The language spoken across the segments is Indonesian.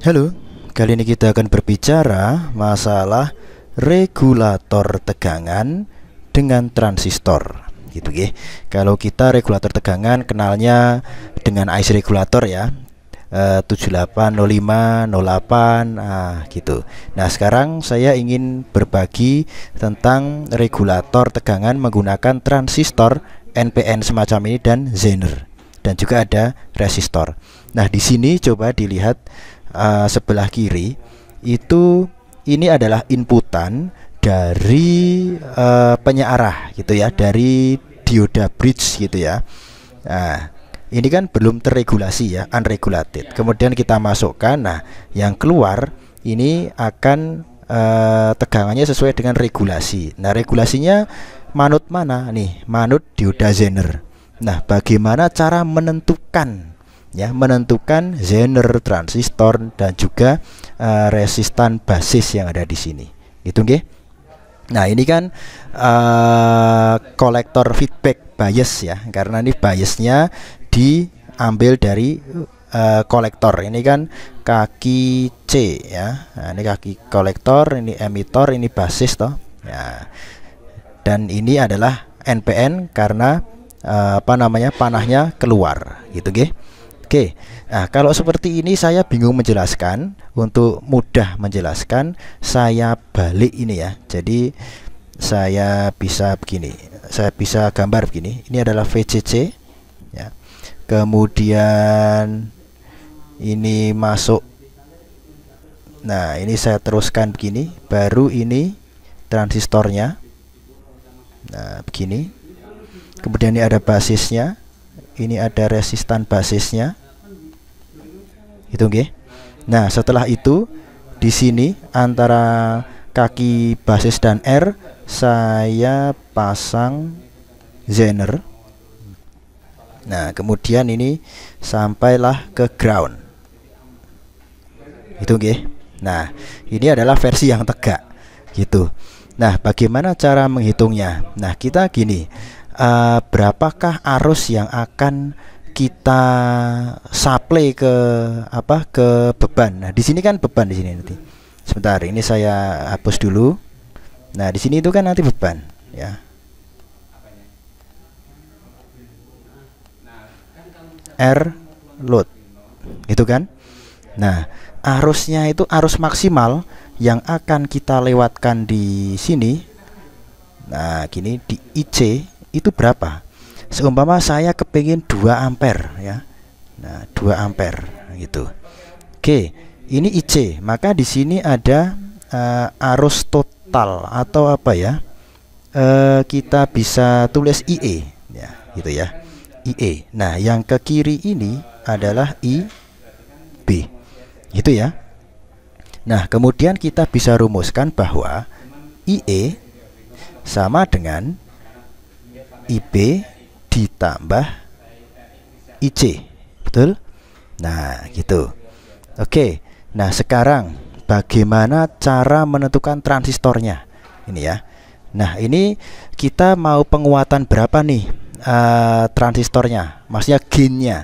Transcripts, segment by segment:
Halo, kali ini kita akan berbicara masalah regulator tegangan dengan transistor gitu ya. Kalau kita regulator tegangan kenalnya dengan IC regulator ya. E, eh, 08 ah gitu. Nah, sekarang saya ingin berbagi tentang regulator tegangan menggunakan transistor NPN semacam ini dan zener dan juga ada resistor. Nah, di sini coba dilihat uh, sebelah kiri itu ini adalah inputan dari uh, eh, penyearah gitu ya dari dioda bridge gitu ya nah ini kan belum terregulasi ya unregulated kemudian kita masukkan nah yang keluar ini akan uh, tegangannya sesuai dengan regulasi nah regulasinya manut mana nih manut dioda zener nah bagaimana cara menentukan ya menentukan zener transistor dan juga uh, resistan basis yang ada di sini gitu nggih Nah ini kan uh, eh, kolektor feedback bias ya karena ini biasnya diambil dari uh, kolektor ini kan kaki C ya nah, ini kaki kolektor ini emitor ini basis toh ya dan ini adalah NPN karena uh, apa namanya panahnya keluar gitu gih Oke, nah kalau seperti ini saya bingung menjelaskan. Untuk mudah menjelaskan, saya balik ini ya. Jadi saya bisa begini, saya bisa gambar begini. Ini adalah VCC, ya. Kemudian ini masuk. Nah, ini saya teruskan begini. Baru ini transistornya. Nah, begini. Kemudian ini ada basisnya. Ini ada resistan basisnya oke gitu, okay. Nah, setelah itu di sini antara kaki basis dan R saya pasang zener. Nah, kemudian ini sampailah ke ground. Itu okay. Nah, ini adalah versi yang tegak gitu. Nah, bagaimana cara menghitungnya? Nah, kita gini. Uh, berapakah arus yang akan kita supply ke apa ke beban. Nah, di sini kan beban di sini nanti. Sebentar, ini saya hapus dulu. Nah, di sini itu kan nanti beban, ya. R load. Gitu kan? Nah, arusnya itu arus maksimal yang akan kita lewatkan di sini. Nah, gini di IC itu berapa? seumpama saya kepingin 2 ampere ya nah 2 ampere gitu oke ini IC maka di sini ada uh, arus total atau apa ya uh, kita bisa tulis IE ya gitu ya IE nah yang ke kiri ini adalah IB gitu ya nah kemudian kita bisa rumuskan bahwa IE sama dengan IB ditambah IC betul nah gitu oke nah sekarang bagaimana cara menentukan transistornya ini ya nah ini kita mau penguatan berapa nih uh, transistornya maksudnya gainnya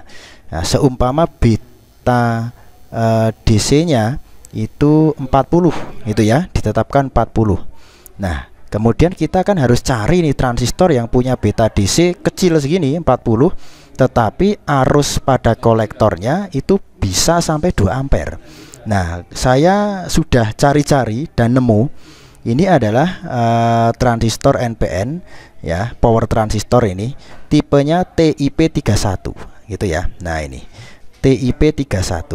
nah, seumpama beta uh, eh, DC nya itu 40 itu ya ditetapkan 40 nah Kemudian kita kan harus cari nih transistor yang punya beta DC kecil segini 40 tetapi arus pada kolektornya itu bisa sampai 2 ampere. Nah, saya sudah cari-cari dan nemu ini adalah uh, transistor NPN ya, power transistor ini tipenya TIP31 gitu ya. Nah, ini TIP31.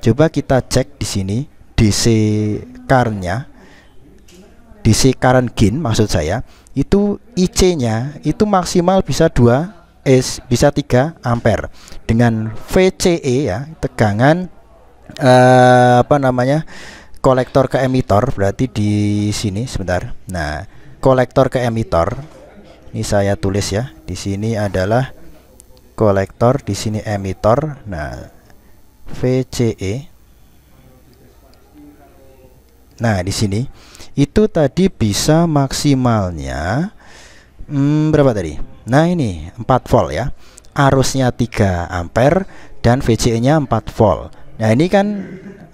Coba kita cek di sini DC karnya DC current gain maksud saya itu IC-nya itu maksimal bisa 2 S bisa 3 ampere dengan VCE ya tegangan eh, apa namanya kolektor ke emitor berarti di sini sebentar nah kolektor ke emitor ini saya tulis ya di sini adalah kolektor di sini emitor nah VCE nah di sini itu tadi bisa maksimalnya hmm, berapa tadi nah ini 4 volt ya arusnya 3 ampere dan VCE nya 4 volt nah ini kan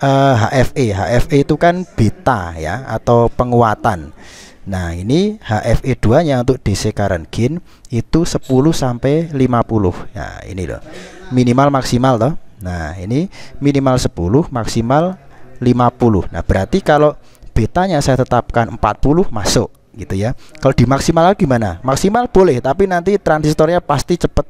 eh, HFE HFE itu kan beta ya atau penguatan Nah ini HFE2 nya untuk DC current gain itu 10 sampai 50 Nah ini loh minimal maksimal loh Nah ini minimal 10 maksimal 50 Nah berarti kalau betanya saya tetapkan 40 masuk gitu ya. Kalau dimaksimal gimana? Maksimal boleh, tapi nanti transistornya pasti cepet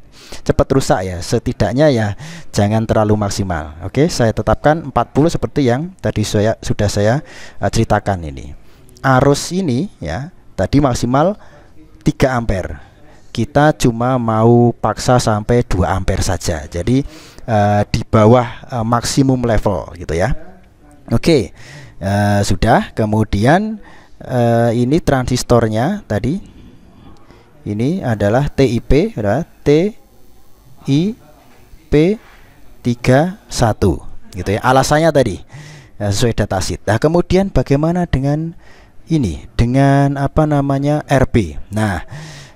cepet rusak ya. Setidaknya ya jangan terlalu maksimal. Oke, saya tetapkan 40 seperti yang tadi saya sudah saya uh, ceritakan ini. Arus ini ya, tadi maksimal 3 ampere. Kita cuma mau paksa sampai 2 ampere saja. Jadi uh, di bawah uh, maksimum level gitu ya. Oke. Okay e, sudah kemudian e, ini transistornya tadi ini adalah TIP ya TIP 31 gitu ya alasannya tadi ya, sesuai sheet nah kemudian bagaimana dengan ini dengan apa namanya RB nah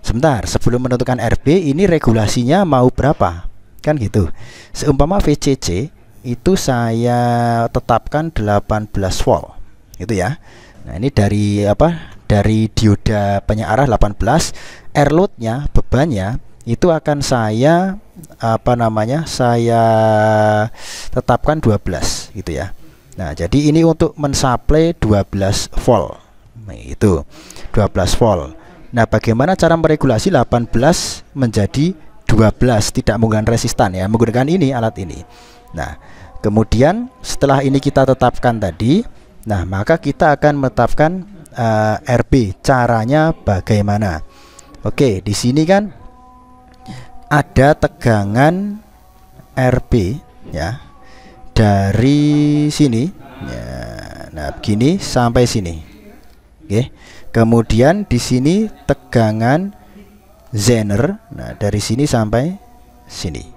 sebentar sebelum menentukan RB ini regulasinya mau berapa kan gitu seumpama VCC itu saya tetapkan 18 volt itu ya nah ini dari apa dari dioda penyearah 18 air loadnya bebannya itu akan saya apa namanya saya tetapkan 12 gitu ya nah jadi ini untuk mensuplai 12 volt nah, itu 12 volt nah bagaimana cara meregulasi 18 menjadi 12 tidak menggunakan resistan ya menggunakan ini alat ini Nah, kemudian setelah ini kita tetapkan tadi, nah maka kita akan menetapkan uh, eh, RB caranya bagaimana. Oke, di sini kan ada tegangan RB ya dari sini ya. Nah, begini sampai sini. Oke. Kemudian di sini tegangan Zener. Nah, dari sini sampai sini.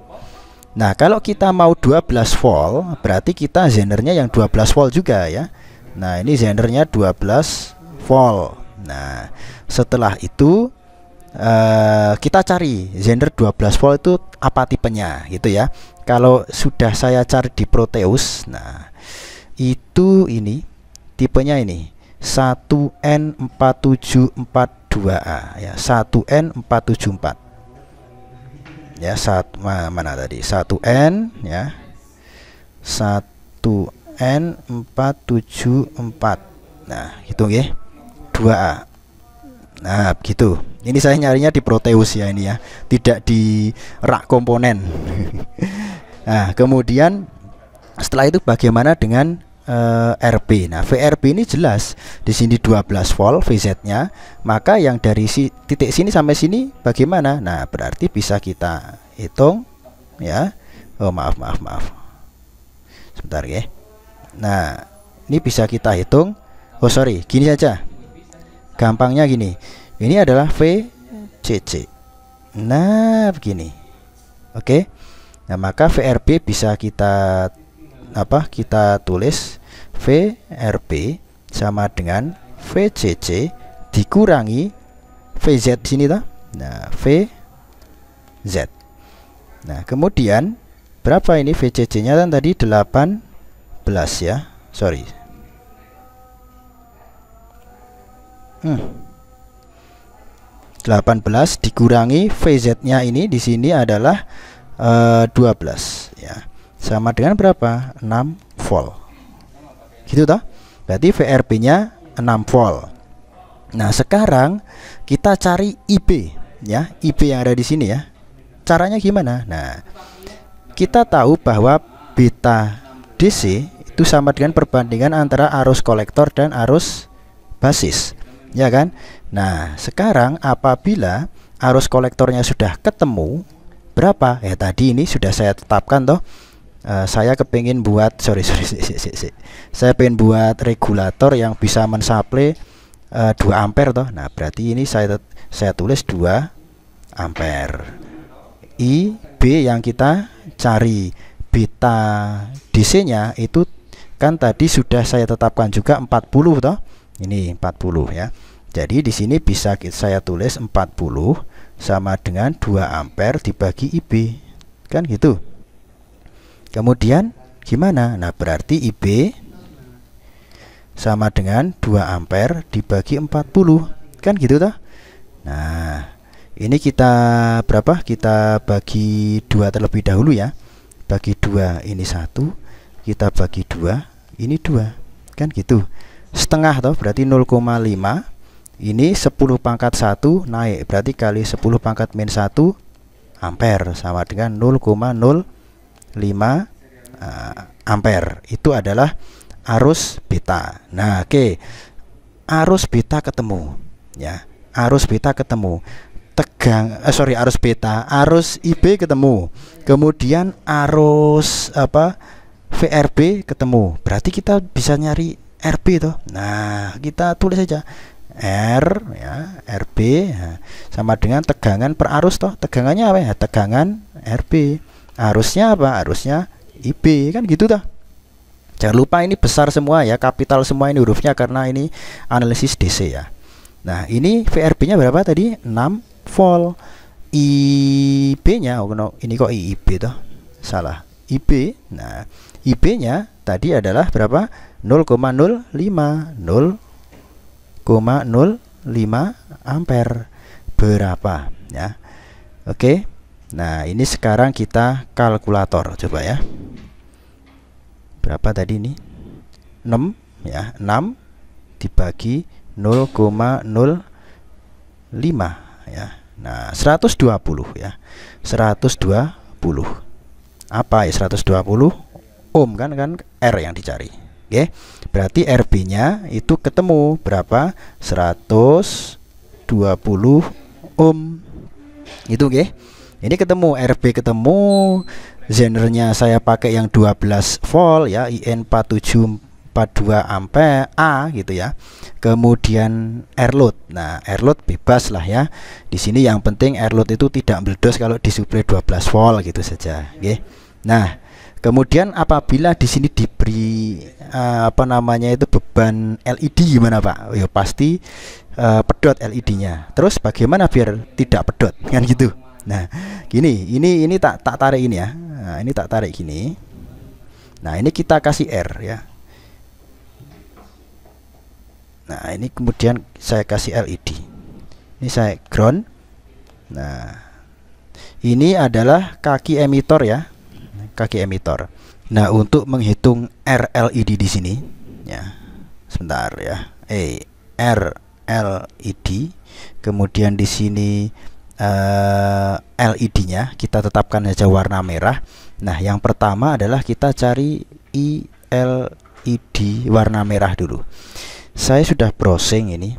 Nah kalau kita mau 12 volt berarti kita zenernya yang 12 volt juga ya Nah ini zenernya 12 volt Nah setelah itu uh, kita cari zener 12 volt itu apa tipenya gitu ya Kalau sudah saya cari di Proteus Nah itu ini tipenya ini 1N4742A ya 1N474 ya saat mana tadi 1n ya 1n 474 nah hitung ya 2a nah begitu ini saya nyarinya di proteus ya ini ya tidak di rak komponen nah kemudian setelah itu bagaimana dengan uh, eh, RP. Nah, VRP ini jelas di sini 12 volt VZ-nya, maka yang dari si, titik sini sampai sini bagaimana? Nah, berarti bisa kita hitung ya. Oh, maaf, maaf, maaf. Sebentar ya. Nah, ini bisa kita hitung. Oh, sorry, gini saja. Gampangnya gini. Ini adalah VCC. Nah, begini. Oke. Okay. Nah, maka VRB bisa kita apa kita tulis VRB sama dengan VCC dikurangi VZ di sini toh. Nah, VZ. Nah, kemudian berapa ini VCC-nya kan tadi 18 ya. Sorry. Hmm. 18 dikurangi VZ-nya ini di sini adalah uh, eh, 12 ya. Sama dengan berapa? 6 volt. Gitu toh? Berarti VRP-nya 6 volt. Nah, sekarang kita cari IB ya, IB yang ada di sini ya. Caranya gimana? Nah, kita tahu bahwa beta DC itu sama dengan perbandingan antara arus kolektor dan arus basis, ya kan? Nah, sekarang apabila arus kolektornya sudah ketemu berapa? Ya tadi ini sudah saya tetapkan toh Uh, saya kepingin buat sorry sorry si, si, si, si. saya pengen buat regulator yang bisa mensuplai uh, eh, 2 ampere toh nah berarti ini saya saya tulis 2 ampere I B yang kita cari beta DC nya itu kan tadi sudah saya tetapkan juga 40 toh ini 40 ya jadi di sini bisa saya tulis 40 sama dengan 2 ampere dibagi i b kan gitu Kemudian gimana? Nah, berarti IB sama dengan 2 ampere dibagi 40. Kan gitu tah? Nah, ini kita berapa? Kita bagi dua terlebih dahulu ya. Bagi dua ini satu, kita bagi dua, ini dua, kan gitu. Setengah toh berarti 0,5 ini 10 pangkat 1 naik berarti kali 10 pangkat min 1 ampere sama dengan 0,0 5 ah, ampere itu adalah arus beta. Nah, oke. Okay. Arus beta ketemu ya. Arus beta ketemu. Tegang eh, sorry arus beta, arus IB ketemu. Kemudian arus apa? VRB ketemu. Berarti kita bisa nyari RB toh. Nah, kita tulis saja R ya, RB ya. Nah, sama dengan tegangan per arus toh. Tegangannya apa ya? Tegangan RB arusnya apa arusnya IB kan gitu dah jangan lupa ini besar semua ya kapital semua ini hurufnya karena ini analisis DC ya nah ini VRP nya berapa tadi 6 volt IB nya oh no, ini kok IB toh salah IB nah IB nya tadi adalah berapa 0,05 0,05 ampere berapa ya oke okay. Nah ini sekarang kita kalkulator coba ya Berapa tadi ini 6 ya 6 dibagi 0,05 ya Nah 120 ya 120 apa ya 120 ohm kan kan R yang dicari oke okay? berarti RB nya itu ketemu berapa 120 ohm itu oke okay? ini ketemu RB ketemu zenernya saya pakai yang 12 volt ya IN4742 ampere A gitu ya kemudian air load nah air load bebas lah ya di sini yang penting air load itu tidak meledos kalau disuplai 12 volt gitu saja oke okay. nah kemudian apabila di sini diberi uh, apa namanya itu beban LED gimana Pak ya pasti uh, pedot LED-nya terus bagaimana biar tidak pedot kan gitu Nah, gini, ini ini tak tak tarik ini ya. Nah, ini tak tarik gini. Nah, ini kita kasih R ya. Nah, ini kemudian saya kasih LED. Ini saya ground. Nah, ini adalah kaki emitor ya. Kaki emitor. Nah, untuk menghitung R LED di sini ya. Sebentar ya. eh R LED. Kemudian di sini uh, eh, LED-nya kita tetapkan saja warna merah. Nah, yang pertama adalah kita cari LED warna merah dulu. Saya sudah browsing ini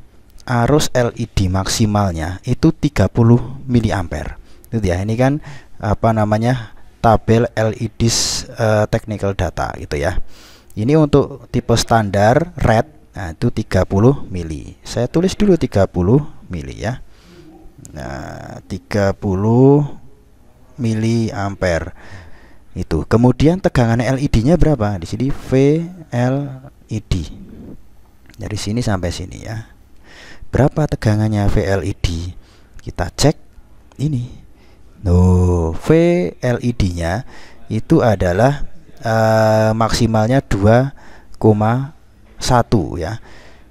arus LED maksimalnya itu 30 mA. Itu ya, ini kan apa namanya? tabel LED uh, eh, technical data gitu ya. Ini untuk tipe standar red nah, itu 30 mili. Saya tulis dulu 30 mili ya. Nah, 30 ampere itu. Kemudian tegangan LED-nya berapa? Di sini VLED. Dari sini sampai sini ya. Berapa tegangannya VLED? Kita cek ini. No, VLED-nya itu adalah uh, maksimalnya 2,1 ya.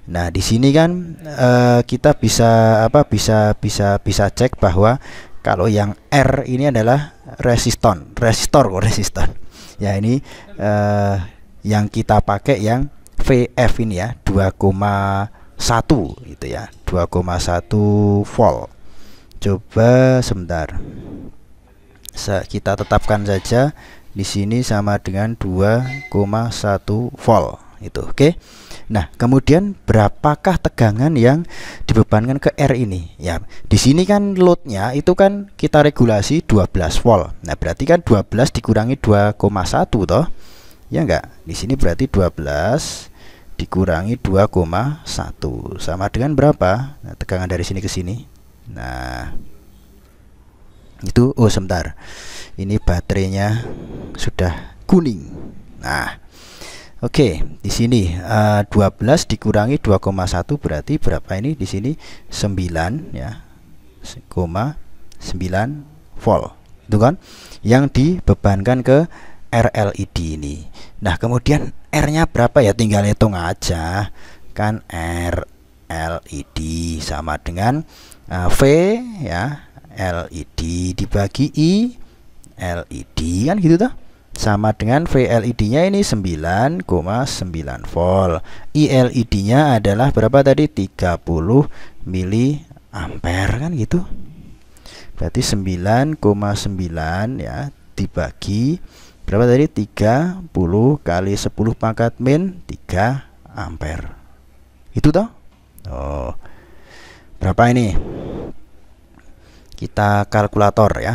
Nah, di sini kan uh, kita bisa apa bisa bisa bisa cek bahwa kalau yang R ini adalah resiston, resistor kok resiston. Ya ini uh, yang kita pakai yang VF ini ya 2,1 gitu ya. 2,1 volt. Coba sebentar. Kita tetapkan saja di sini sama dengan 2,1 volt itu oke okay? nah kemudian berapakah tegangan yang dibebankan ke R ini ya di sini kan loadnya itu kan kita regulasi 12 volt nah berarti kan 12 dikurangi 2,1 toh ya enggak di sini berarti 12 dikurangi 2,1 sama dengan berapa nah, tegangan dari sini ke sini nah itu oh sebentar ini baterainya sudah kuning nah Oke, di sini uh, eh, 12 dikurangi 2,1 berarti berapa ini? Di sini 9 ya. 9 volt. Itu kan yang dibebankan ke RLED ini. Nah, kemudian R-nya berapa ya? Tinggal hitung aja. Kan RLED sama dengan uh, V ya, LED dibagi I LED kan gitu tuh sama dengan VLED-nya ini 9,9 volt. ILED-nya adalah berapa tadi? 30 mili ampere kan gitu. Berarti 9,9 ya dibagi berapa tadi? 30 kali 10 pangkat min 3 ampere. Itu toh? Oh. Berapa ini? Kita kalkulator ya.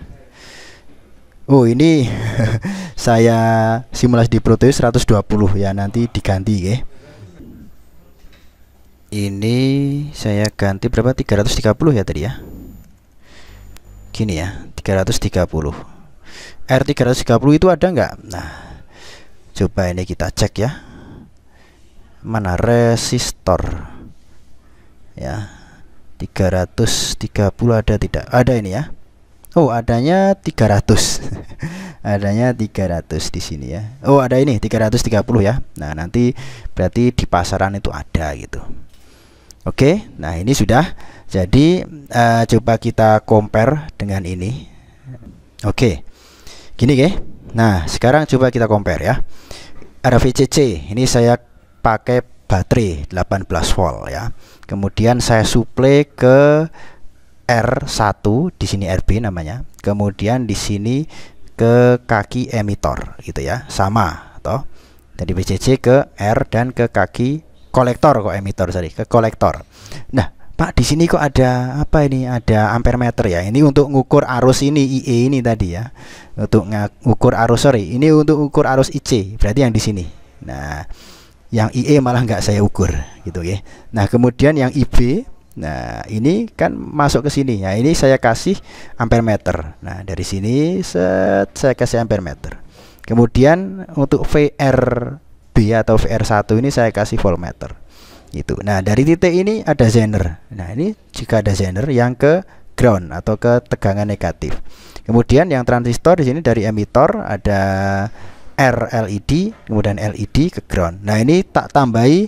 Oh ini saya simulasi di Proteus 120 ya nanti diganti ya. Ini saya ganti berapa 330 ya tadi ya. Gini ya 330. R 330 itu ada nggak? Nah coba ini kita cek ya. Mana resistor ya 330 ada tidak? Ada ini ya. Oh, adanya 300. adanya 300 di sini ya. Oh, ada ini 330 ya. Nah, nanti berarti di pasaran itu ada gitu. Oke, nah ini sudah. Jadi uh, coba kita compare dengan ini. Oke. Gini, ya. Nah, sekarang coba kita compare ya. Ada VCC. ini saya pakai baterai 18 volt ya. Kemudian saya suplai ke R1 di sini RB namanya. Kemudian di sini ke kaki emitor gitu ya. Sama toh. Jadi BCC ke R dan ke kaki kolektor kok emitor sorry, ke kolektor. Nah, Pak di sini kok ada apa ini? Ada meter ya. Ini untuk ngukur arus ini IE ini tadi ya. Untuk ngukur arus sorry, ini untuk ukur arus IC. Berarti yang di sini. Nah, yang IE malah nggak saya ukur gitu ya. Nah, kemudian yang IB Nah, ini kan masuk ke sini. Ya, ini saya kasih ampere meter. Nah, dari sini set saya kasih ampere meter. Kemudian untuk VRB atau VR1 ini saya kasih voltmeter. Gitu. Nah, dari titik ini ada zener. Nah, ini jika ada zener yang ke ground atau ke tegangan negatif. Kemudian yang transistor di sini dari emitor ada R e kemudian LED ke ground. Nah, ini tak tambahi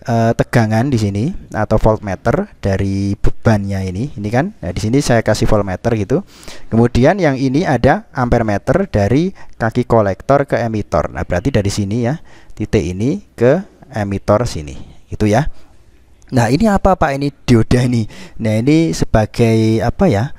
Eh, tegangan di sini atau voltmeter dari bebannya ini. Ini kan. Nah, di sini saya kasih voltmeter gitu. Kemudian yang ini ada ampere meter dari kaki kolektor ke emitor. Nah, berarti dari sini ya, titik ini ke emitor sini. Gitu ya. Nah, ini apa Pak? Ini dioda ini. Nah, ini sebagai apa ya?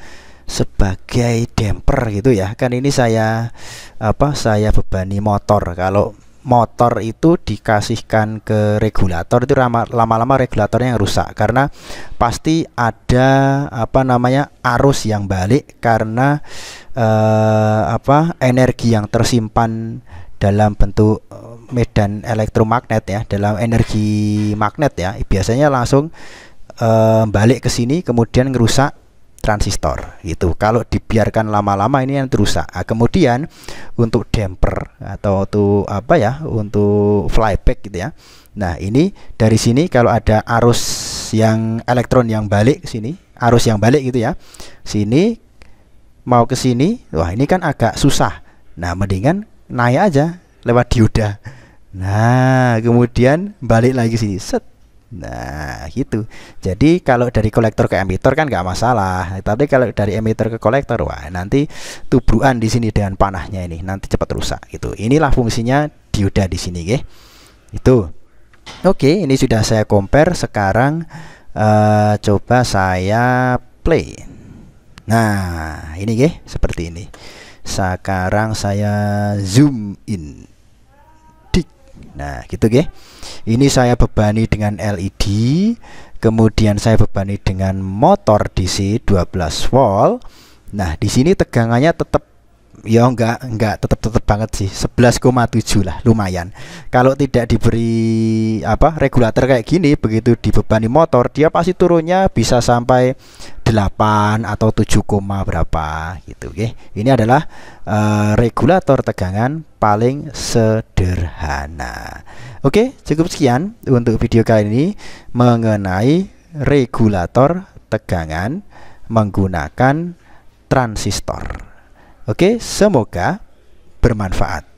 Sebagai damper gitu ya. Kan ini saya apa? Saya bebani motor kalau motor itu dikasihkan ke regulator itu lama-lama regulatornya yang rusak karena pasti ada apa namanya arus yang balik karena eh, apa energi yang tersimpan dalam bentuk eh, medan elektromagnet ya dalam energi magnet ya biasanya langsung eh, balik ke sini kemudian ngerusak transistor gitu kalau dibiarkan lama-lama ini yang rusak nah, kemudian untuk damper atau untuk apa ya untuk flyback gitu ya nah ini dari sini kalau ada arus yang elektron yang balik ke sini arus yang balik gitu ya sini mau ke sini wah ini kan agak susah nah mendingan naik aja lewat dioda nah kemudian balik lagi sini set Nah, gitu. Jadi kalau dari kolektor ke emitter kan nggak masalah. Tapi kalau dari emitter ke kolektor, wah nanti tubruan di sini dengan panahnya ini, nanti cepat rusak gitu. Inilah fungsinya dioda di sini, ya. Itu. Oke, ini sudah saya compare. Sekarang uh, coba saya play. Nah, ini ya, seperti ini. Sekarang saya zoom in. Nah, gitu ya. Ini saya bebani dengan LED, kemudian saya bebani dengan motor DC 12 volt. Nah, di sini tegangannya tetap ya enggak enggak tetap-tetap banget sih 11,7 lah lumayan kalau tidak diberi apa regulator kayak gini begitu dibebani motor dia pasti turunnya bisa sampai 8 atau 7, berapa gitu oke okay. ini adalah uh, regulator tegangan paling sederhana oke okay, cukup sekian untuk video kali ini mengenai regulator tegangan menggunakan transistor Oke, semoga bermanfaat.